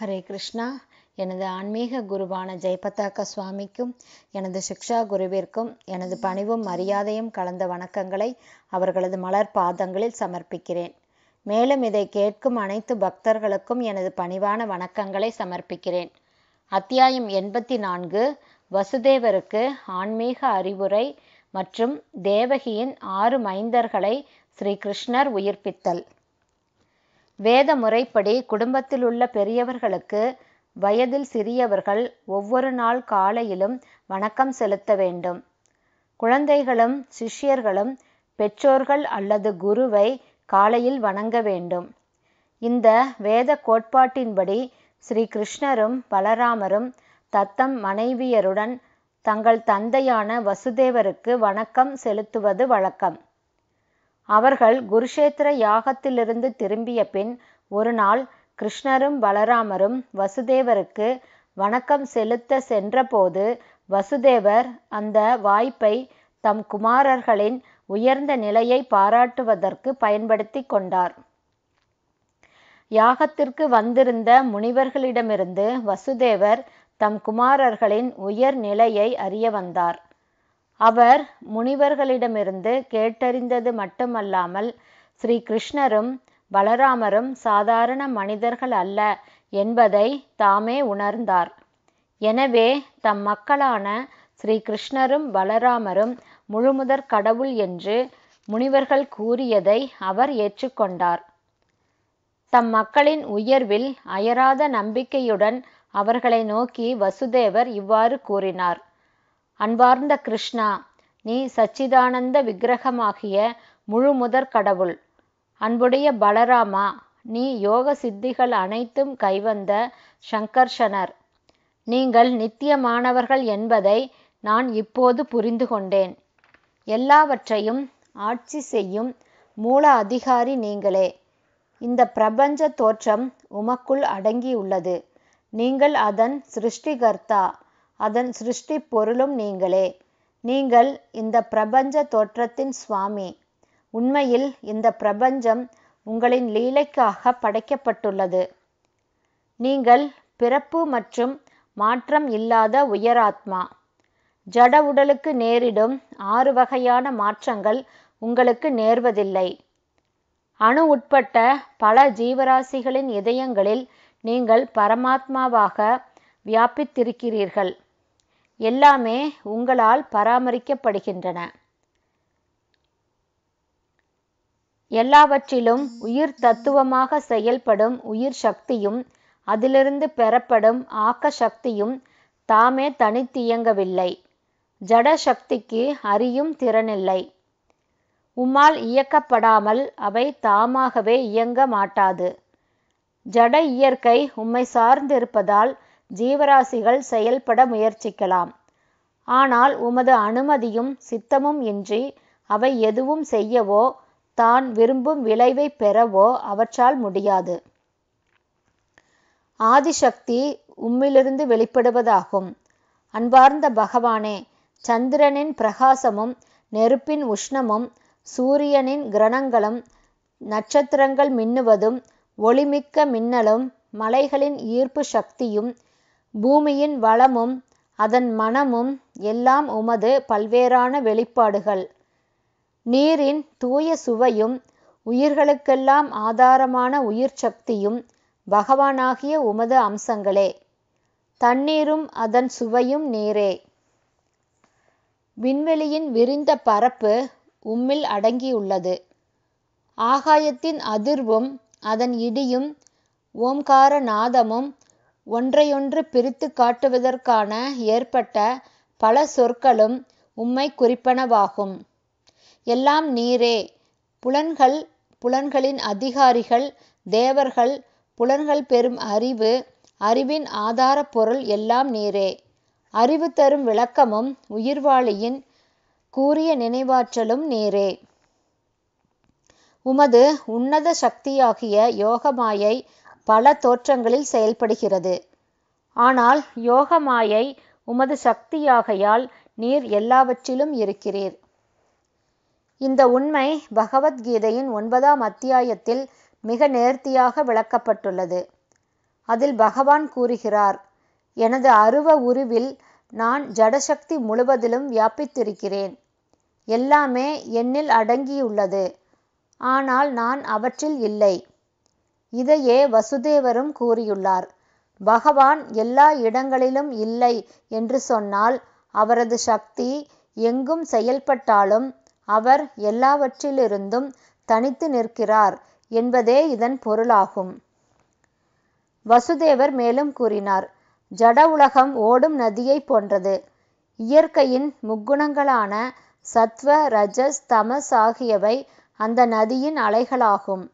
ஹரே கிருஷ்ணா எனது ஆன்மீக குருவான ஜெயபதாக்க சுவாமிக்கும் எனது சிக்ஷா குருவிற்கும் எனது பணிவும் மரியாதையும் கலந்த வணக்கங்களை அவர்களது மலர் பாதங்களில் சமர்ப்பிக்கிறேன் மேலும் இதை கேட்கும் அனைத்து பக்தர்களுக்கும் எனது பணிவான வணக்கங்களை சமர்ப்பிக்கிறேன் அத்தியாயம் எண்பத்தி நான்கு வசுதேவருக்கு ஆன்மீக அறிவுரை மற்றும் தேவகியின் ஆறு மைந்தர்களை ஸ்ரீ கிருஷ்ணர் உயிர்ப்பித்தல் வேத முறைப்படி குடும்பத்திலுள்ள பெரியவர்களுக்கு வயதில் சிறியவர்கள் ஒவ்வொரு நாள் காலையிலும் வணக்கம் செலுத்த வேண்டும் குழந்தைகளும் சிஷ்யர்களும் பெற்றோர்கள் அல்லது குருவை காலையில் வணங்க வேண்டும் இந்த வேத கோட்பாட்டின்படி ஸ்ரீ கிருஷ்ணரும் பலராமரும் தத்தம் மனைவியருடன் தங்கள் தந்தையான வசுதேவருக்கு வணக்கம் செலுத்துவது வழக்கம் அவர்கள் குருஷேத்திர யாகத்திலிருந்து திரும்பிய பின் ஒருநாள் கிருஷ்ணரும் பலராமரும் வசுதேவருக்கு வணக்கம் செலுத்த சென்றபோது வசுதேவர் அந்த வாய்ப்பை தம் குமாரர்களின் உயர்ந்த நிலையை பாராட்டுவதற்கு பயன்படுத்தி கொண்டார் யாகத்திற்கு வந்திருந்த முனிவர்களிடமிருந்து வசுதேவர் தம் குமாரர்களின் உயர் நிலையை அறிய வந்தார் அவர் முனிவர்களிடமிருந்து கேட்டறிந்தது மட்டுமல்லாமல் ஸ்ரீ கிருஷ்ணரும் பலராமரும் சாதாரண மனிதர்கள் அல்ல என்பதை தாமே உணர்ந்தார் எனவே தம் மக்களான ஸ்ரீ கிருஷ்ணரும் பலராமரும் முழுமுதற் கடவுள் என்று முனிவர்கள் கூறியதை அவர் ஏற்றுக்கொண்டார் தம் மக்களின் உயர்வில் அயராத நம்பிக்கையுடன் அவர்களை நோக்கி வசுதேவர் இவ்வாறு கூறினார் அன்பார்ந்த கிருஷ்ணா நீ சச்சிதானந்த விக்கிரகமாகிய முதற் கடவுள் அன்புடைய பலராமா நீ யோக சித்திகள் அனைத்தும் கைவந்த சங்கர்ஷனர் நீங்கள் நித்தியமானவர்கள் என்பதை நான் இப்போது புரிந்து கொண்டேன் எல்லாவற்றையும் ஆட்சி செய்யும் மூல அதிகாரி நீங்களே இந்த பிரபஞ்ச தோற்றம் உமக்குள் அடங்கியுள்ளது நீங்கள் அதன் சிருஷ்டிகர்த்தா அதன் சிருஷ்டி பொருளும் நீங்களே நீங்கள் இந்த பிரபஞ்ச தோற்றத்தின் சுவாமி உண்மையில் இந்த பிரபஞ்சம் உங்களின் லீலைக்காக படைக்கப்பட்டுள்ளது நீங்கள் பிறப்பு மற்றும் மாற்றம் இல்லாத உயராத்மா ஜட உடலுக்கு நேரிடும் ஆறு வகையான மாற்றங்கள் உங்களுக்கு நேர்வதில்லை அணு உட்பட்ட பல ஜீவராசிகளின் இதயங்களில் நீங்கள் பரமாத்மாவாக வியாபித்திருக்கிறீர்கள் எல்லாமே உங்களால் பராமரிக்கப்படுகின்றன எல்லாவற்றிலும் உயிர் தத்துவமாக செயல்படும் உயிர் சக்தியும் அதிலிருந்து பெறப்படும் ஆக்க சக்தியும் தாமே தனித்தியங்கவில்லை ஜட சக்திக்கு அறியும் திறனில்லை உம்மால் இயக்கப்படாமல் அவை தாமாகவே இயங்க மாட்டாது ஜட இயற்கை உம்மை சார்ந்திருப்பதால் ஜீவராசிகள் செயல்பட முயற்சிக்கலாம் ஆனால் உமது அனுமதியும் சித்தமும் இன்றி அவை எதுவும் செய்யவோ தான் விரும்பும் விளைவை பெறவோ அவற்றால் முடியாது ஆதிசக்தி உம்மிலிருந்து வெளிப்படுவதாகும் அன்பார்ந்த பகவானே சந்திரனின் பிரகாசமும் நெருப்பின் உஷ்ணமும் சூரியனின் கிரணங்களும் நட்சத்திரங்கள் மின்னுவதும் ஒளிமிக்க மின்னலும் மலைகளின் ஈர்ப்பு சக்தியும் பூமியின் வளமும் அதன் மனமும் எல்லாம் உமது பல்வேறான வெளிப்பாடுகள் நீரின் தூய சுவையும் உயிர்களுக்கெல்லாம் ஆதாரமான உயிர் சக்தியும் பகவானாகிய உமது அம்சங்களே தண்ணீரும் அதன் சுவையும் நீரே விண்வெளியின் விரிந்த பரப்பு உம்மில் அடங்கியுள்ளது ஆகாயத்தின் அதிர்வும் அதன் இடியும் ஓம்கார நாதமும் ஒன்றையொன்று பிரித்து காட்டுவதற்கான ஏற்பட்ட பல சொற்களும் உம்மை குறிப்பனவாகும் எல்லாம் நீரே புலன்கள் புலன்களின் அதிகாரிகள் தேவர்கள் புலன்கள் பெறும் அறிவு அறிவின் ஆதார பொருள் எல்லாம் நீரே அறிவு தரும் விளக்கமும் உயிர்வாளியின் கூறிய நினைவாற்றலும் நீரே உமது உன்னத சக்தியாகிய யோகமாயை பல தோற்றங்களில் செயல்படுகிறது ஆனால் யோகமாயை உமது சக்தியாகையால் நீர் எல்லாவற்றிலும் இருக்கிறீர் இந்த உண்மை பகவத்கீதையின் ஒன்பதாம் அத்தியாயத்தில் மிக நேர்த்தியாக விளக்கப்பட்டுள்ளது அதில் பகவான் கூறுகிறார் எனது அருவ உருவில் நான் ஜடசக்தி முழுவதிலும் வியாபித்திருக்கிறேன் எல்லாமே என்னில் அடங்கியுள்ளது ஆனால் நான் அவற்றில் இல்லை இதையே வசுதேவரும் கூறியுள்ளார் பகவான் எல்லா இடங்களிலும் இல்லை என்று சொன்னால் அவரது சக்தி எங்கும் செயல்பட்டாலும் அவர் எல்லாவற்றிலிருந்தும் தனித்து நிற்கிறார் என்பதே இதன் பொருளாகும் வசுதேவர் மேலும் கூறினார் ஜட உலகம் ஓடும் நதியை போன்றது இயற்கையின் முக்குணங்களான சத்வ ரஜஸ் தமஸ் ஆகியவை அந்த நதியின் அலைகளாகும்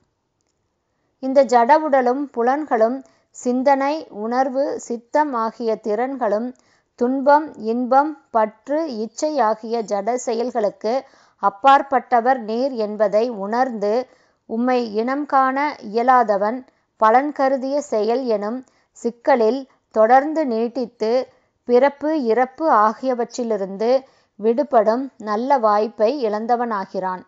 இந்த ஜடவுடலும் புலன்களும் சிந்தனை உணர்வு சித்தம் ஆகிய திறன்களும் துன்பம் இன்பம் பற்று இச்சை ஆகிய ஜட செயல்களுக்கு அப்பாற்பட்டவர் நீர் என்பதை உணர்ந்து உம்மை இனம் காண இயலாதவன் பலன் கருதிய செயல் எனும் சிக்கலில் தொடர்ந்து நீட்டித்து பிறப்பு இறப்பு ஆகியவற்றிலிருந்து விடுபடும் நல்ல வாய்ப்பை இழந்தவனாகிறான்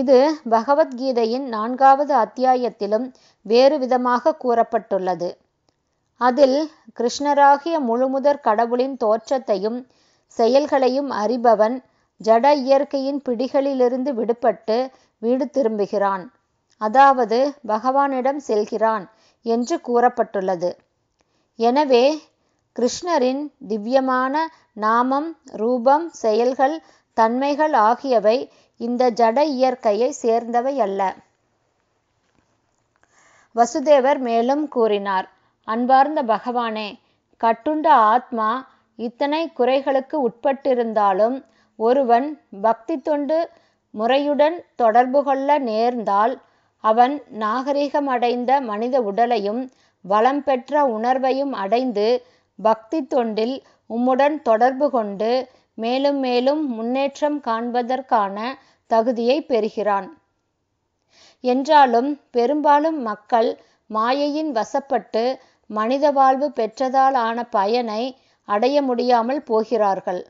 இது பகவத்கீதையின் நான்காவது அத்தியாயத்திலும் வேறு விதமாக கூறப்பட்டுள்ளது அதில் கிருஷ்ணராகிய முழுமுதற் கடவுளின் தோற்றத்தையும் செயல்களையும் அறிபவன் ஜட இயற்கையின் பிடிகளிலிருந்து விடுபட்டு வீடு திரும்புகிறான் அதாவது பகவானிடம் செல்கிறான் என்று கூறப்பட்டுள்ளது எனவே கிருஷ்ணரின் திவ்யமான நாமம் ரூபம் செயல்கள் தன்மைகள் ஆகியவை இந்த ஜட இயற்கையை சேர்ந்தவை அல்ல வசுதேவர் மேலும் கூறினார் அன்பார்ந்த பகவானே கட்டுண்ட ஆத்மா இத்தனை குறைகளுக்கு உட்பட்டிருந்தாலும் ஒருவன் பக்தி தொண்டு முறையுடன் தொடர்பு கொள்ள நேர்ந்தால் அவன் நாகரிகமடைந்த மனித உடலையும் வளம் பெற்ற உணர்வையும் அடைந்து பக்தி தொண்டில் உம்முடன் தொடர்பு கொண்டு மேலும் மேலும் முன்னேற்றம் காண்பதற்கான தகுதியை பெறுகிறான் என்றாலும் பெரும்பாலும் மக்கள் மாயையின் வசப்பட்டு மனித வாழ்வு பெற்றதால் ஆன பயனை அடைய முடியாமல் போகிறார்கள்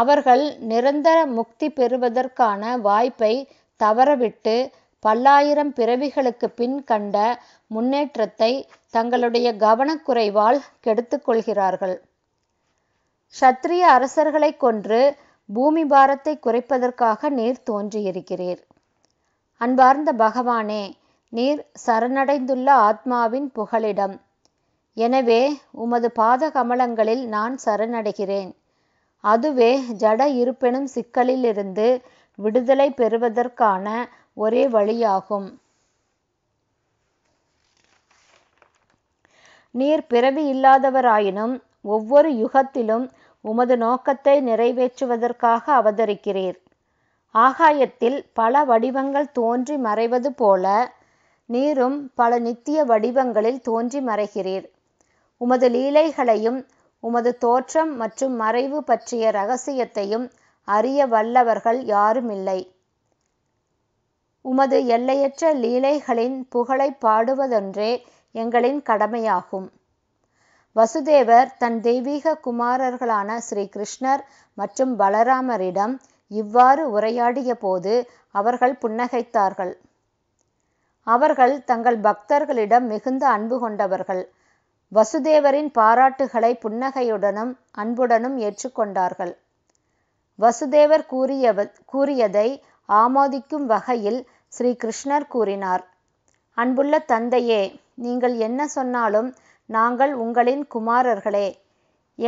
அவர்கள் நிரந்தர முக்தி பெறுவதற்கான வாய்ப்பை தவறவிட்டு பல்லாயிரம் பிறவிகளுக்கு பின் கண்ட முன்னேற்றத்தை தங்களுடைய கவனக்குறைவால் கெடுத்துக்கொள்கிறார்கள் சத்திரிய அரசர்களை கொன்று பூமி பாரத்தை குறைப்பதற்காக நீர் தோன்றியிருக்கிறீர் அன்பார்ந்த பகவானே நீர் சரணடைந்துள்ள ஆத்மாவின் புகலிடம் எனவே உமது பாத கமலங்களில் நான் சரணடைகிறேன் அதுவே ஜட இருப்பெனும் சிக்கலிலிருந்து விடுதலை பெறுவதற்கான ஒரே வழியாகும் நீர் பிறவி இல்லாதவராயினும் ஒவ்வொரு யுகத்திலும் உமது நோக்கத்தை நிறைவேற்றுவதற்காக அவதரிக்கிறீர் ஆகாயத்தில் பல வடிவங்கள் தோன்றி மறைவது போல நீரும் பல நித்திய வடிவங்களில் தோன்றி மறைகிறீர் உமது லீலைகளையும் உமது தோற்றம் மற்றும் மறைவு பற்றிய ரகசியத்தையும் அறிய வல்லவர்கள் யாருமில்லை உமது எல்லையற்ற லீலைகளின் புகழை பாடுவதொன்றே எங்களின் கடமையாகும் வசுதேவர் தன் தெய்வீக குமாரர்களான ஸ்ரீ கிருஷ்ணர் மற்றும் பலராமரிடம் இவ்வாறு உரையாடிய போது அவர்கள் புன்னகைத்தார்கள் அவர்கள் தங்கள் பக்தர்களிடம் மிகுந்த அன்பு கொண்டவர்கள் வசுதேவரின் பாராட்டுகளை புன்னகையுடனும் அன்புடனும் ஏற்றுக்கொண்டார்கள் வசுதேவர் கூறியவ கூறியதை ஆமோதிக்கும் வகையில் ஸ்ரீ கிருஷ்ணர் கூறினார் அன்புள்ள தந்தையே நீங்கள் என்ன சொன்னாலும் நாங்கள் உங்களின் குமாரர்களே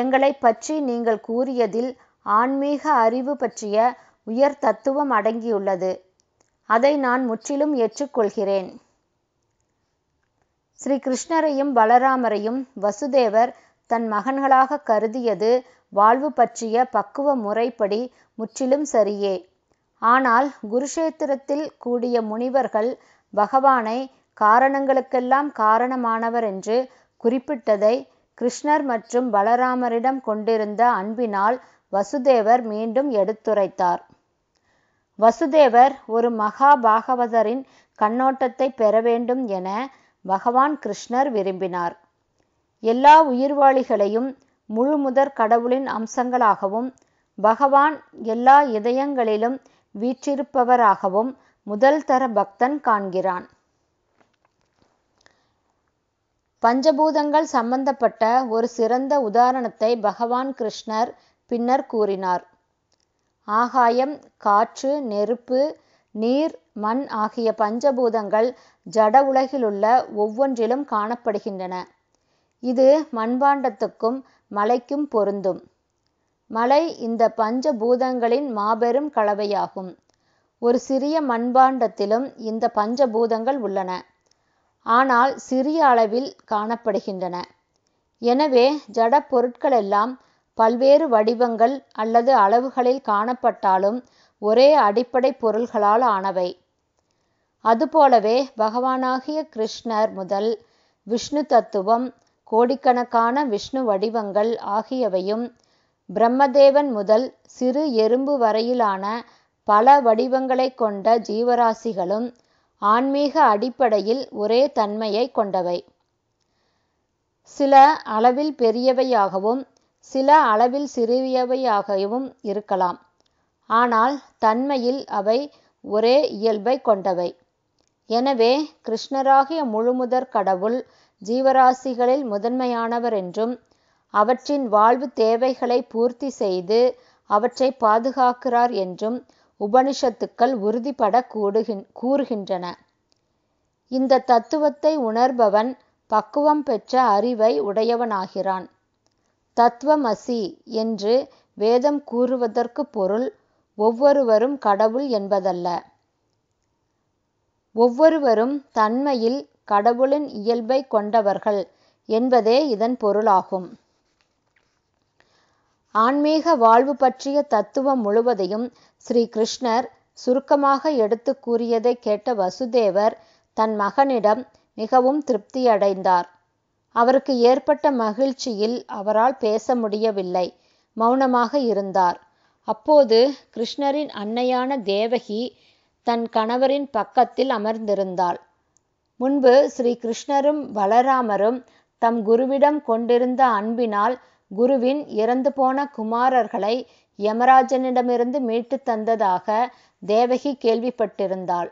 எங்களை பற்றி நீங்கள் கூறியதில் ஆன்மீக அறிவு பற்றிய உயர் தத்துவம் அடங்கியுள்ளது அதை நான் முற்றிலும் ஏற்றுக்கொள்கிறேன் ஸ்ரீ கிருஷ்ணரையும் பலராமரையும் வசுதேவர் தன் மகன்களாக கருதியது வாழ்வு பற்றிய பக்குவ முறைப்படி முற்றிலும் சரியே ஆனால் குருஷேத்திரத்தில் கூடிய முனிவர்கள் பகவானை காரணங்களுக்கெல்லாம் காரணமானவர் என்று குறிப்பிட்டதை கிருஷ்ணர் மற்றும் பலராமரிடம் கொண்டிருந்த அன்பினால் வசுதேவர் மீண்டும் எடுத்துரைத்தார் வசுதேவர் ஒரு மகா பாகவதரின் கண்ணோட்டத்தை பெற வேண்டும் என பகவான் கிருஷ்ணர் விரும்பினார் எல்லா உயிர்வாளிகளையும் முதற் கடவுளின் அம்சங்களாகவும் பகவான் எல்லா இதயங்களிலும் வீற்றிருப்பவராகவும் முதல் தர பக்தன் காண்கிறான் பஞ்சபூதங்கள் சம்பந்தப்பட்ட ஒரு சிறந்த உதாரணத்தை பகவான் கிருஷ்ணர் பின்னர் கூறினார் ஆகாயம் காற்று நெருப்பு நீர் மண் ஆகிய பஞ்சபூதங்கள் ஜட உலகிலுள்ள ஒவ்வொன்றிலும் காணப்படுகின்றன இது மண்பாண்டத்துக்கும் மலைக்கும் பொருந்தும் மலை இந்த பஞ்ச பூதங்களின் மாபெரும் கலவையாகும் ஒரு சிறிய மண்பாண்டத்திலும் இந்த பஞ்சபூதங்கள் உள்ளன ஆனால் சிறிய அளவில் காணப்படுகின்றன எனவே ஜட பொருட்களெல்லாம் பல்வேறு வடிவங்கள் அல்லது அளவுகளில் காணப்பட்டாலும் ஒரே அடிப்படை பொருள்களால் ஆனவை அதுபோலவே பகவானாகிய கிருஷ்ணர் முதல் விஷ்ணு தத்துவம் கோடிக்கணக்கான விஷ்ணு வடிவங்கள் ஆகியவையும் பிரம்மதேவன் முதல் சிறு எறும்பு வரையிலான பல வடிவங்களை கொண்ட ஜீவராசிகளும் ஆன்மீக அடிப்படையில் ஒரே தன்மையை கொண்டவை சில அளவில் பெரியவையாகவும் சில அளவில் சிறியவையாகவும் இருக்கலாம் ஆனால் தன்மையில் அவை ஒரே இயல்பை கொண்டவை எனவே கிருஷ்ணராகிய முழுமுதற் கடவுள் ஜீவராசிகளில் முதன்மையானவர் என்றும் அவற்றின் வாழ்வு தேவைகளை பூர்த்தி செய்து அவற்றை பாதுகாக்கிறார் என்றும் உபனிஷத்துக்கள் உறுதிபட கூடுகின் கூறுகின்றன இந்த தத்துவத்தை உணர்பவன் பக்குவம் பெற்ற அறிவை உடையவனாகிறான் தத்துவமசி என்று வேதம் கூறுவதற்கு பொருள் ஒவ்வொருவரும் கடவுள் என்பதல்ல ஒவ்வொருவரும் தன்மையில் கடவுளின் இயல்பை கொண்டவர்கள் என்பதே இதன் பொருளாகும் ஆன்மீக வாழ்வு பற்றிய தத்துவம் முழுவதையும் ஸ்ரீ கிருஷ்ணர் சுருக்கமாக எடுத்து கூறியதை கேட்ட வசுதேவர் தன் மகனிடம் மிகவும் திருப்தியடைந்தார் அவருக்கு ஏற்பட்ட மகிழ்ச்சியில் அவரால் பேச முடியவில்லை மௌனமாக இருந்தார் அப்போது கிருஷ்ணரின் அன்னையான தேவகி தன் கணவரின் பக்கத்தில் அமர்ந்திருந்தாள் முன்பு ஸ்ரீ கிருஷ்ணரும் பலராமரும் தம் குருவிடம் கொண்டிருந்த அன்பினால் குருவின் இறந்து போன குமாரர்களை யமராஜனிடமிருந்து மீட்டு தந்ததாக தேவகி கேள்விப்பட்டிருந்தாள்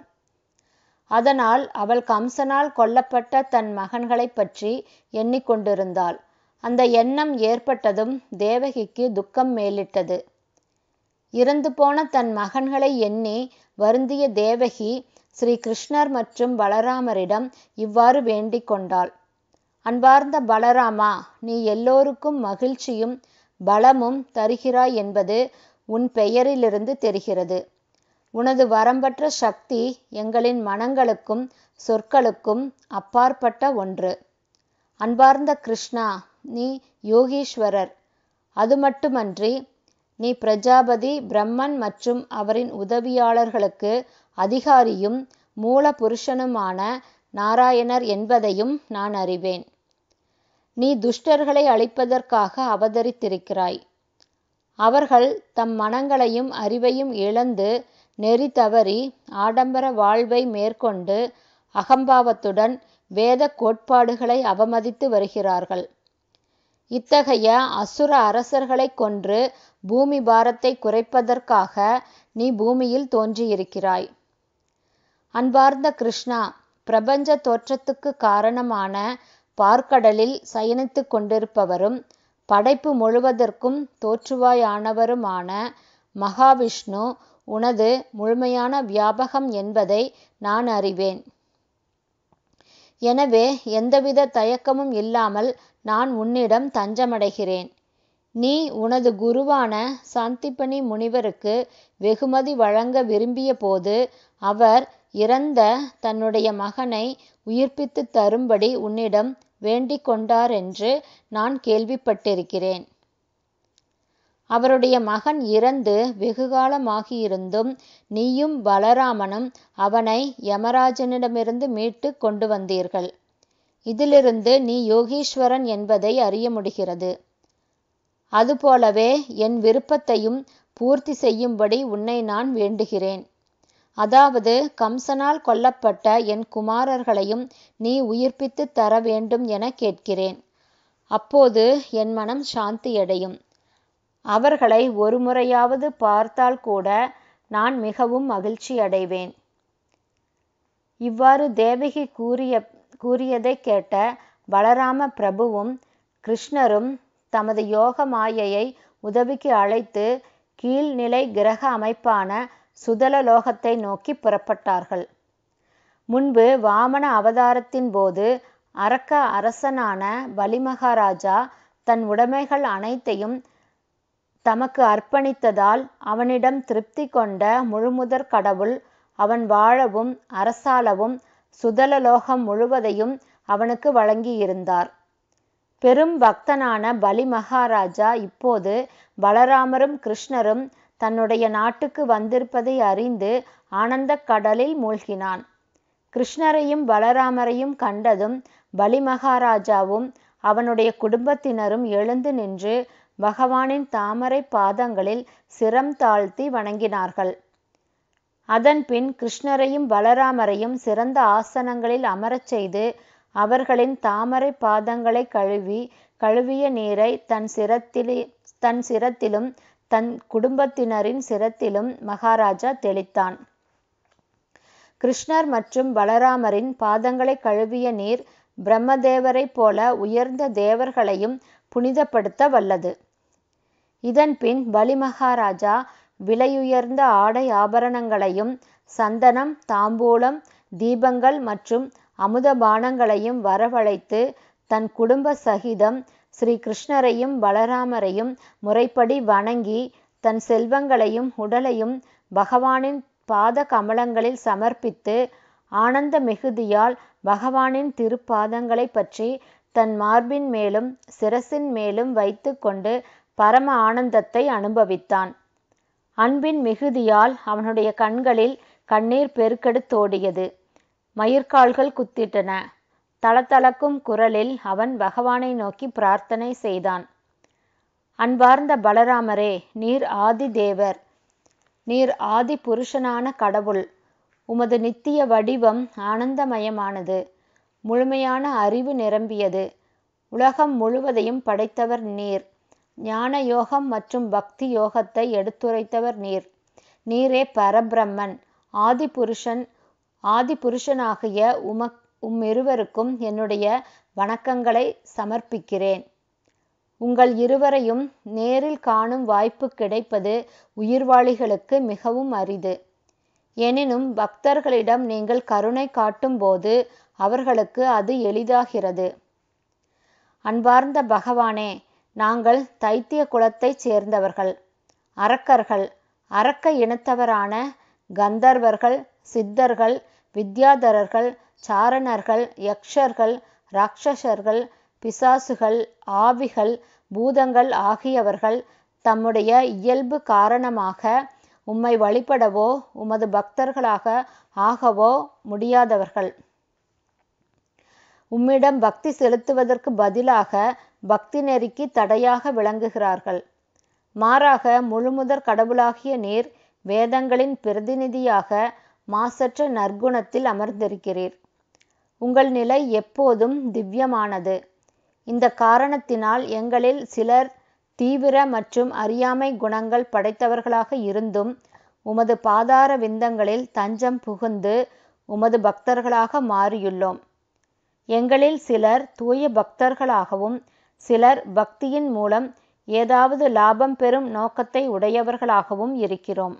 அதனால் அவள் கம்சனால் கொல்லப்பட்ட தன் மகன்களைப் பற்றி எண்ணிக்கொண்டிருந்தாள் அந்த எண்ணம் ஏற்பட்டதும் தேவகிக்கு துக்கம் மேலிட்டது இறந்து போன தன் மகன்களை எண்ணி வருந்திய தேவகி ஸ்ரீ கிருஷ்ணர் மற்றும் பலராமரிடம் இவ்வாறு வேண்டிக் கொண்டாள் அன்பார்ந்த பலராமா நீ எல்லோருக்கும் மகிழ்ச்சியும் பலமும் தருகிறாய் என்பது உன் பெயரிலிருந்து தெரிகிறது உனது வரம்பற்ற சக்தி எங்களின் மனங்களுக்கும் சொற்களுக்கும் அப்பாற்பட்ட ஒன்று அன்பார்ந்த கிருஷ்ணா நீ யோகீஸ்வரர் அது மட்டுமன்றி நீ பிரஜாபதி பிரம்மன் மற்றும் அவரின் உதவியாளர்களுக்கு அதிகாரியும் மூல புருஷனுமான நாராயணர் என்பதையும் நான் அறிவேன் நீ துஷ்டர்களை அழிப்பதற்காக அவதரித்திருக்கிறாய் அவர்கள் தம் மனங்களையும் அறிவையும் இழந்து நெறி தவறி ஆடம்பர வாழ்வை மேற்கொண்டு அகம்பாவத்துடன் வேத கோட்பாடுகளை அவமதித்து வருகிறார்கள் இத்தகைய அசுர அரசர்களை கொன்று பூமி பாரத்தை குறைப்பதற்காக நீ பூமியில் தோன்றியிருக்கிறாய் அன்பார்ந்த கிருஷ்ணா பிரபஞ்ச தோற்றத்துக்கு காரணமான பார்க்கடலில் சயனித்துக் கொண்டிருப்பவரும் படைப்பு முழுவதற்கும் தோற்றுவாயானவருமான மகாவிஷ்ணு உனது முழுமையான வியாபகம் என்பதை நான் அறிவேன். எனவே எந்தவித தயக்கமும் இல்லாமல் நான் உன்னிடம் தஞ்சமடைகிறேன். நீ உனது குருவான சாந்திப்பணி முனிவருக்கு வெகுமதி வழங்க விரும்பியபோது அவர் இறந்த தன்னுடைய மகனை உயிர்ப்பித்து தரும்படி உன்னிடம் வேண்டிக் என்று நான் கேள்விப்பட்டிருக்கிறேன். அவருடைய மகன் இறந்து வெகுகாலமாகியிருந்தும் நீயும் பலராமனும் அவனை யமராஜனிடமிருந்து மீட்டு கொண்டு வந்தீர்கள் இதிலிருந்து நீ யோகீஸ்வரன் என்பதை அறிய முடிகிறது அதுபோலவே என் விருப்பத்தையும் பூர்த்தி செய்யும்படி உன்னை நான் வேண்டுகிறேன். அதாவது கம்சனால் கொல்லப்பட்ட என் குமாரர்களையும் நீ உயிர்ப்பித்து தர வேண்டும் என கேட்கிறேன் அப்போது என் மனம் சாந்தியடையும் அவர்களை ஒரு முறையாவது பார்த்தால் கூட நான் மிகவும் மகிழ்ச்சி அடைவேன் இவ்வாறு தேவகி கூறிய கூறியதை கேட்ட பலராம பிரபுவும் கிருஷ்ணரும் தமது யோக மாயையை உதவிக்கு அழைத்து கீழ்நிலை கிரக அமைப்பான சுதல லோகத்தை நோக்கி புறப்பட்டார்கள் முன்பு வாமன அவதாரத்தின் போது அரக்க அரசனான பலிமகாராஜா தன் உடைமைகள் அனைத்தையும் தமக்கு அர்ப்பணித்ததால் அவனிடம் திருப்தி கொண்ட முழுமுதற் கடவுள் அவன் வாழவும் அரசாளவும் சுதலலோகம் முழுவதையும் அவனுக்கு வழங்கியிருந்தார் பெரும் பக்தனான பலி மகாராஜா இப்போது பலராமரும் கிருஷ்ணரும் தன்னுடைய நாட்டுக்கு வந்திருப்பதை அறிந்து ஆனந்த கடலில் மூழ்கினான் கிருஷ்ணரையும் பலராமரையும் கண்டதும் பலிமகாராஜாவும் அவனுடைய குடும்பத்தினரும் எழுந்து நின்று பகவானின் தாமரை பாதங்களில் சிரம் தாழ்த்தி வணங்கினார்கள் அதன்பின் கிருஷ்ணரையும் பலராமரையும் சிறந்த ஆசனங்களில் அமரச் செய்து அவர்களின் தாமரை பாதங்களை கழுவி கழுவிய நீரை தன் சிரத்திலே தன் சிரத்திலும் தன் குடும்பத்தினரின் சிரத்திலும் மகாராஜா தெளித்தான் கிருஷ்ணர் மற்றும் பலராமரின் பாதங்களை கழுவிய நீர் பிரம்மதேவரைப் போல உயர்ந்த தேவர்களையும் புனிதப்படுத்த வல்லது இதன்பின் பலிமகாராஜா விலையுயர்ந்த ஆடை ஆபரணங்களையும் சந்தனம் தாம்பூலம் தீபங்கள் மற்றும் அமுதபானங்களையும் வரவழைத்து தன் குடும்ப சகிதம் ஸ்ரீ கிருஷ்ணரையும் பலராமரையும் முறைப்படி வணங்கி தன் செல்வங்களையும் உடலையும் பகவானின் பாத கமலங்களில் சமர்ப்பித்து ஆனந்த மிகுதியால் பகவானின் திருப்பாதங்களை பற்றி தன் மார்பின் மேலும் சிரசின் மேலும் வைத்து கொண்டு பரம ஆனந்தத்தை அனுபவித்தான் அன்பின் மிகுதியால் அவனுடைய கண்களில் கண்ணீர் பெருக்கெடுத்தோடியது மயிர்கால்கள் குத்திட்டன தளதளக்கும் குரலில் அவன் பகவானை நோக்கி பிரார்த்தனை செய்தான் அன்பார்ந்த பலராமரே நீர் ஆதி தேவர் நீர் ஆதி புருஷனான கடவுள் உமது நித்திய வடிவம் ஆனந்தமயமானது முழுமையான அறிவு நிரம்பியது உலகம் முழுவதையும் படைத்தவர் நீர் ஞான யோகம் மற்றும் பக்தி யோகத்தை எடுத்துரைத்தவர் நீர் நீரே பரபிரம்மன் ஆதிபுருஷன் ஆதிபுருஷனாகிய உமக் உம்மிருவருக்கும் என்னுடைய வணக்கங்களை சமர்ப்பிக்கிறேன் உங்கள் இருவரையும் நேரில் காணும் வாய்ப்பு கிடைப்பது உயிர்வாளிகளுக்கு மிகவும் அரிது எனினும் பக்தர்களிடம் நீங்கள் கருணை காட்டும்போது அவர்களுக்கு அது எளிதாகிறது அன்பார்ந்த பகவானே நாங்கள் தைத்திய குலத்தைச் சேர்ந்தவர்கள் அரக்கர்கள் அரக்க இனத்தவரான கந்தர்வர்கள் சித்தர்கள் வித்யாதரர்கள் சாரணர்கள் யக்ஷர்கள் இராட்சசர்கள் பிசாசுகள் ஆவிகள் பூதங்கள் ஆகியவர்கள் தம்முடைய இயல்பு காரணமாக உம்மை வழிபடவோ உமது பக்தர்களாக ஆகவோ முடியாதவர்கள் உம்மிடம் பக்தி செலுத்துவதற்கு பதிலாக பக்தி நெறிக்கு தடையாக விளங்குகிறார்கள் மாறாக முழுமுதற் கடவுளாகிய நீர் வேதங்களின் பிரதிநிதியாக மாசற்ற நற்குணத்தில் அமர்ந்திருக்கிறீர் உங்கள் நிலை எப்போதும் திவ்யமானது இந்த காரணத்தினால் எங்களில் சிலர் தீவிர மற்றும் அறியாமை குணங்கள் படைத்தவர்களாக இருந்தும் உமது பாதார விந்தங்களில் தஞ்சம் புகுந்து உமது பக்தர்களாக மாறியுள்ளோம் எங்களில் சிலர் தூய பக்தர்களாகவும் சிலர் பக்தியின் மூலம் ஏதாவது லாபம் பெறும் நோக்கத்தை உடையவர்களாகவும் இருக்கிறோம்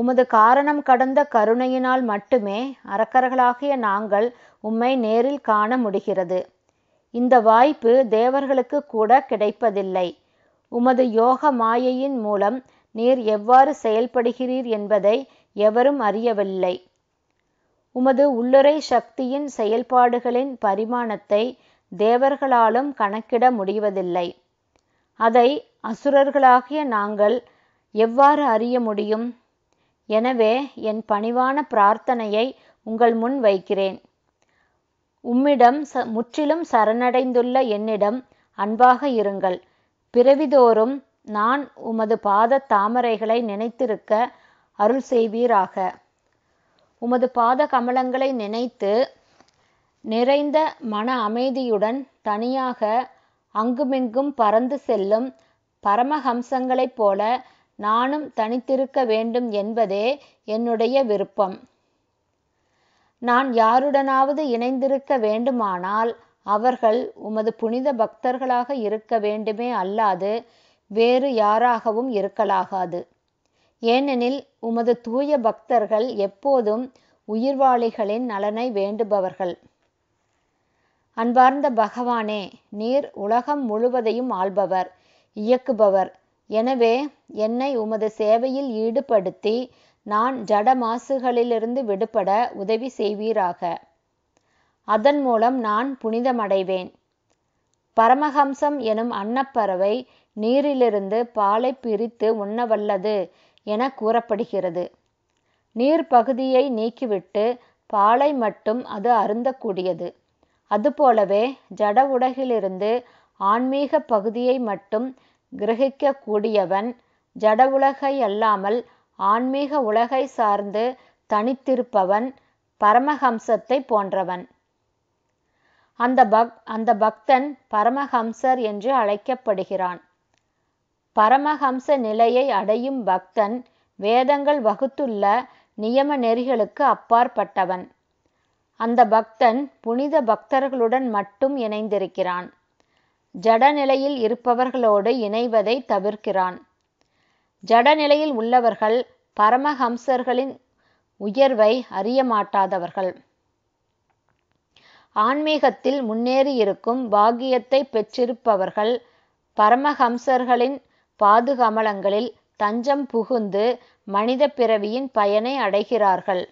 உமது காரணம் கடந்த கருணையினால் மட்டுமே அரக்கர்களாகிய நாங்கள் உம்மை நேரில் காண முடிகிறது இந்த வாய்ப்பு தேவர்களுக்கு கூட கிடைப்பதில்லை உமது யோக மாயையின் மூலம் நீர் எவ்வாறு செயல்படுகிறீர் என்பதை எவரும் அறியவில்லை உமது உள்ளுரை சக்தியின் செயல்பாடுகளின் பரிமாணத்தை தேவர்களாலும் கணக்கிட முடிவதில்லை அதை அசுரர்களாகிய நாங்கள் எவ்வாறு அறிய முடியும் எனவே என் பணிவான பிரார்த்தனையை உங்கள் முன் வைக்கிறேன் உம்மிடம் ச முற்றிலும் சரணடைந்துள்ள என்னிடம் அன்பாக இருங்கள் பிறவிதோறும் நான் உமது பாத தாமரைகளை நினைத்திருக்க அருள் செய்வீராக உமது பாத கமலங்களை நினைத்து நிறைந்த மன அமைதியுடன் தனியாக அங்குமிங்கும் பறந்து செல்லும் பரமஹம்சங்களைப் போல நானும் தனித்திருக்க வேண்டும் என்பதே என்னுடைய விருப்பம் நான் யாருடனாவது இணைந்திருக்க வேண்டுமானால் அவர்கள் உமது புனித பக்தர்களாக இருக்க வேண்டுமே அல்லாது வேறு யாராகவும் இருக்கலாகாது ஏனெனில் உமது தூய பக்தர்கள் எப்போதும் உயிர்வாளிகளின் நலனை வேண்டுபவர்கள் அன்பார்ந்த பகவானே நீர் உலகம் முழுவதையும் ஆள்பவர் இயக்குபவர் எனவே என்னை உமது சேவையில் ஈடுபடுத்தி நான் ஜட மாசுகளிலிருந்து விடுபட உதவி செய்வீராக அதன் மூலம் நான் புனிதமடைவேன் பரமஹம்சம் எனும் அன்னப்பறவை நீரிலிருந்து பாலை பிரித்து உண்ணவல்லது என கூறப்படுகிறது நீர் பகுதியை நீக்கிவிட்டு பாலை மட்டும் அது அருந்தக்கூடியது அதுபோலவே ஜட உலகிலிருந்து ஆன்மீக பகுதியை மட்டும் கிரகிக்கக்கூடியவன் ஜடவுலகையல்லாமல் ஆன்மீக உலகை சார்ந்து தனித்திருப்பவன் பரமஹம்சத்தை போன்றவன் அந்த பக் அந்த பக்தன் பரமஹம்சர் என்று அழைக்கப்படுகிறான் பரமஹம்ச நிலையை அடையும் பக்தன் வேதங்கள் வகுத்துள்ள நியம நெறிகளுக்கு அப்பாற்பட்டவன் அந்த பக்தன் புனித பக்தர்களுடன் மட்டும் இணைந்திருக்கிறான் ஜடநிலையில் இருப்பவர்களோடு இணைவதை தவிர்க்கிறான் ஜடநிலையில் உள்ளவர்கள் பரமஹம்சர்களின் உயர்வை அறியமாட்டாதவர்கள் ஆன்மீகத்தில் முன்னேறியிருக்கும் பாக்கியத்தை பெற்றிருப்பவர்கள் பரமஹம்சர்களின் பாதுகமலங்களில் தஞ்சம் புகுந்து மனித பிறவியின் பயனை அடைகிறார்கள்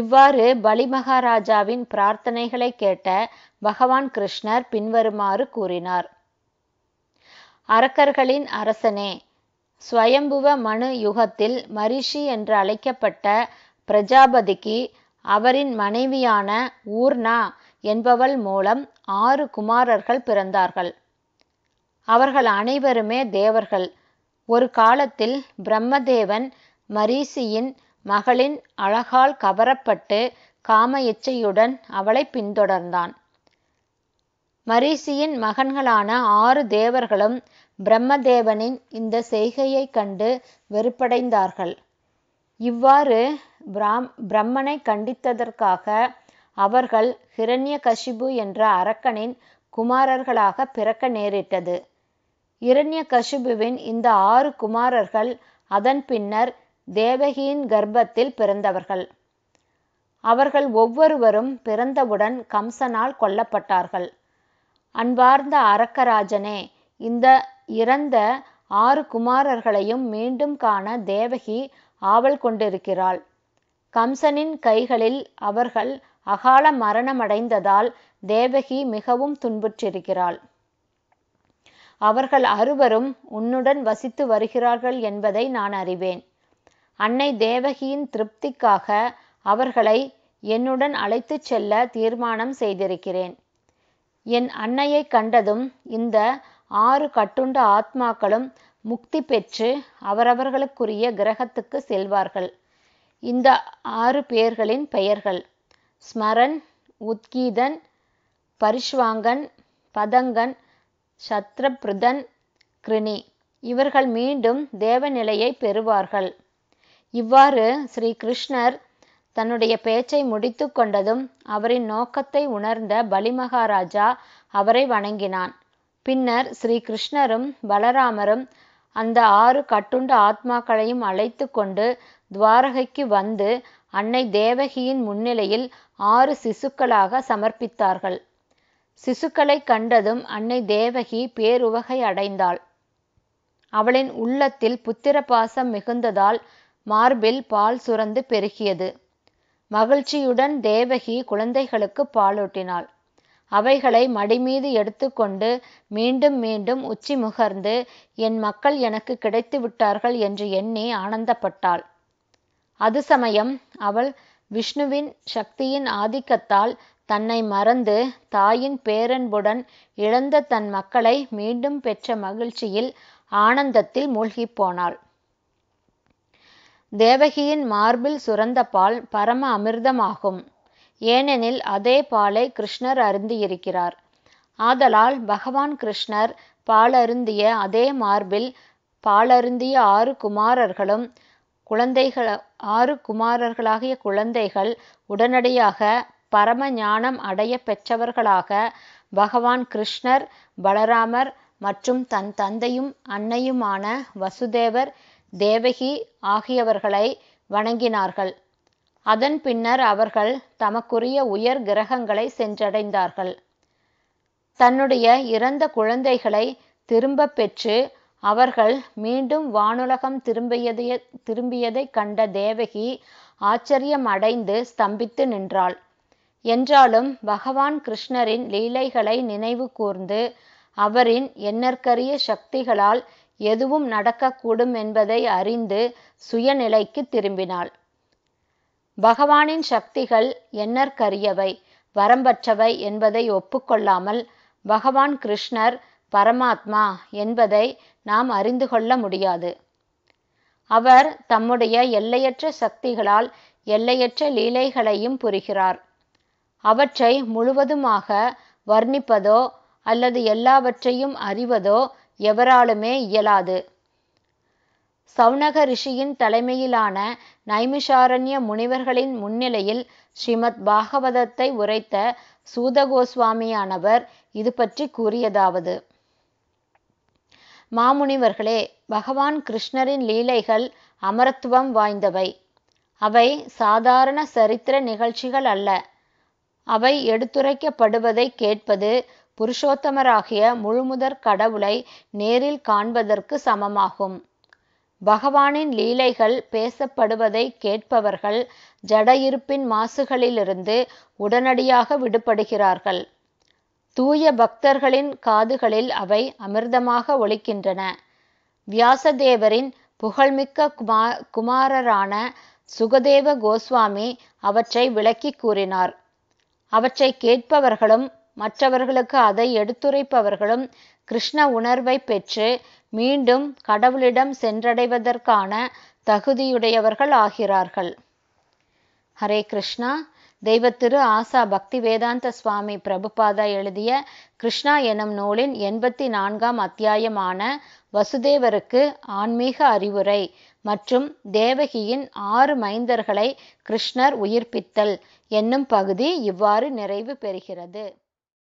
இவ்வாறு பலிமகாராஜாவின் பிரார்த்தனைகளை கேட்ட பகவான் கிருஷ்ணர் பின்வருமாறு கூறினார் அரக்கர்களின் அரசனே ஸ்வயம்புவ மனு யுகத்தில் மரிஷி என்று அழைக்கப்பட்ட பிரஜாபதிக்கு அவரின் மனைவியான ஊர்னா என்பவள் மூலம் ஆறு குமாரர்கள் பிறந்தார்கள் அவர்கள் அனைவருமே தேவர்கள் ஒரு காலத்தில் பிரம்மதேவன் மரீசியின் மகளின் அழகால் கவரப்பட்டு காம இச்சையுடன் அவளை பின்தொடர்ந்தான் மரீசியின் மகன்களான ஆறு தேவர்களும் பிரம்மதேவனின் இந்த செய்கையைக் கண்டு வெறுப்படைந்தார்கள் இவ்வாறு பிராம் பிரம்மனை கண்டித்ததற்காக அவர்கள் ஹிரண்ய கசிபு என்ற அரக்கனின் குமாரர்களாக பிறக்க நேரிட்டது இரண்ய கசிபுவின் இந்த ஆறு குமாரர்கள் அதன் பின்னர் தேவகியின் கர்ப்பத்தில் பிறந்தவர்கள் அவர்கள் ஒவ்வொருவரும் பிறந்தவுடன் கம்சனால் கொல்லப்பட்டார்கள் அன்பார்ந்த அரக்கராஜனே இந்த இறந்த ஆறு குமாரர்களையும் மீண்டும் காண தேவகி ஆவல் கொண்டிருக்கிறாள் கம்சனின் கைகளில் அவர்கள் அகால மரணமடைந்ததால் தேவகி மிகவும் துன்புற்றிருக்கிறாள் அவர்கள் அறுவரும் உன்னுடன் வசித்து வருகிறார்கள் என்பதை நான் அறிவேன் அன்னை தேவகியின் திருப்திக்காக அவர்களை என்னுடன் அழைத்துச் செல்ல தீர்மானம் செய்திருக்கிறேன் என் அன்னையை கண்டதும் இந்த ஆறு கட்டுண்ட ஆத்மாக்களும் முக்தி பெற்று அவரவர்களுக்குரிய கிரகத்துக்கு செல்வார்கள் இந்த ஆறு பேர்களின் பெயர்கள் ஸ்மரன் உத்கீதன் பரிஷ்வாங்கன் பதங்கன் சத்ரபிருதன் கிருணி இவர்கள் மீண்டும் தேவநிலையை பெறுவார்கள் இவ்வாறு ஸ்ரீ கிருஷ்ணர் தன்னுடைய பேச்சை முடித்து கொண்டதும் அவரின் நோக்கத்தை உணர்ந்த பலிமகாராஜா அவரை வணங்கினான் பின்னர் ஸ்ரீ கிருஷ்ணரும் பலராமரும் அந்த ஆறு கட்டுண்ட ஆத்மாக்களையும் அழைத்து கொண்டு துவாரகைக்கு வந்து அன்னை தேவகியின் முன்னிலையில் ஆறு சிசுக்களாக சமர்ப்பித்தார்கள் சிசுக்களை கண்டதும் அன்னை தேவகி பேருவகை அடைந்தாள் அவளின் உள்ளத்தில் புத்திர பாசம் மிகுந்ததால் மார்பில் பால் சுரந்து பெருகியது மகிழ்ச்சியுடன் தேவகி குழந்தைகளுக்கு பாலூட்டினாள் அவைகளை மடிமீது எடுத்துக்கொண்டு மீண்டும் மீண்டும் உச்சி முகர்ந்து என் மக்கள் எனக்கு கிடைத்து விட்டார்கள் என்று எண்ணி ஆனந்தப்பட்டாள் அது சமயம் அவள் விஷ்ணுவின் சக்தியின் ஆதிக்கத்தால் தன்னை மறந்து தாயின் பேரன்புடன் இழந்த தன் மக்களை மீண்டும் பெற்ற மகிழ்ச்சியில் ஆனந்தத்தில் மூழ்கிப் போனாள் தேவகியின் மார்பில் சுரந்த பால் பரம அமிர்தமாகும் ஏனெனில் அதே பாலை கிருஷ்ணர் அருந்தியிருக்கிறார் ஆதலால் பகவான் கிருஷ்ணர் பாலருந்திய அதே மார்பில் பாலருந்திய ஆறு குமாரர்களும் குழந்தைகள் ஆறு குமாரர்களாகிய குழந்தைகள் உடனடியாக பரம ஞானம் அடைய பெற்றவர்களாக பகவான் கிருஷ்ணர் பலராமர் மற்றும் தன் தந்தையும் அன்னையுமான வசுதேவர் தேவகி ஆகியவர்களை வணங்கினார்கள் அதன் பின்னர் அவர்கள் தமக்குரிய உயர் கிரகங்களை சென்றடைந்தார்கள் தன்னுடைய இறந்த குழந்தைகளை திரும்ப பெற்று அவர்கள் மீண்டும் வானுலகம் திரும்பியதைய திரும்பியதைக் கண்ட தேவகி ஆச்சரியம் அடைந்து ஸ்தம்பித்து நின்றாள் என்றாலும் பகவான் கிருஷ்ணரின் லீலைகளை நினைவு கூர்ந்து அவரின் எண்ணற்கரிய சக்திகளால் எதுவும் நடக்கக்கூடும் என்பதை அறிந்து சுயநிலைக்கு திரும்பினாள் பகவானின் சக்திகள் எண்ணற்கரியவை வரம்பற்றவை என்பதை ஒப்புக்கொள்ளாமல் பகவான் கிருஷ்ணர் பரமாத்மா என்பதை நாம் அறிந்து கொள்ள முடியாது அவர் தம்முடைய எல்லையற்ற சக்திகளால் எல்லையற்ற லீலைகளையும் புரிகிறார் அவற்றை முழுவதுமாக வர்ணிப்பதோ அல்லது எல்லாவற்றையும் அறிவதோ எவராலுமே இயலாது சவுனக ரிஷியின் தலைமையிலான நைமிஷாரண்ய முனிவர்களின் முன்னிலையில் ஸ்ரீமத் பாகவதத்தை உரைத்த சூதகோஸ்வாமியானவர் இது பற்றி கூறியதாவது மாமுனிவர்களே பகவான் கிருஷ்ணரின் லீலைகள் அமரத்துவம் வாய்ந்தவை அவை சாதாரண சரித்திர நிகழ்ச்சிகள் அல்ல அவை எடுத்துரைக்கப்படுவதை கேட்பது புருஷோத்தமராகிய முழுமுதற் கடவுளை நேரில் காண்பதற்கு சமமாகும் பகவானின் லீலைகள் பேசப்படுவதை கேட்பவர்கள் ஜட இருப்பின் மாசுகளிலிருந்து உடனடியாக விடுபடுகிறார்கள் தூய பக்தர்களின் காதுகளில் அவை அமிர்தமாக ஒலிக்கின்றன வியாசதேவரின் புகழ்மிக்க குமா குமாரரான சுகதேவ கோஸ்வாமி அவற்றை விளக்கி கூறினார் அவற்றை கேட்பவர்களும் மற்றவர்களுக்கு அதை எடுத்துரைப்பவர்களும் கிருஷ்ண உணர்வை பெற்று மீண்டும் கடவுளிடம் சென்றடைவதற்கான தகுதியுடையவர்கள் ஆகிறார்கள் ஹரே கிருஷ்ணா தெய்வத்திரு ஆசா பக்தி வேதாந்த சுவாமி பிரபுபாதா எழுதிய கிருஷ்ணா எனும் நூலின் எண்பத்தி நான்காம் அத்தியாயமான வசுதேவருக்கு ஆன்மீக அறிவுரை மற்றும் தேவகியின் ஆறு மைந்தர்களை கிருஷ்ணர் உயிர்ப்பித்தல் என்னும் பகுதி இவ்வாறு நிறைவு பெறுகிறது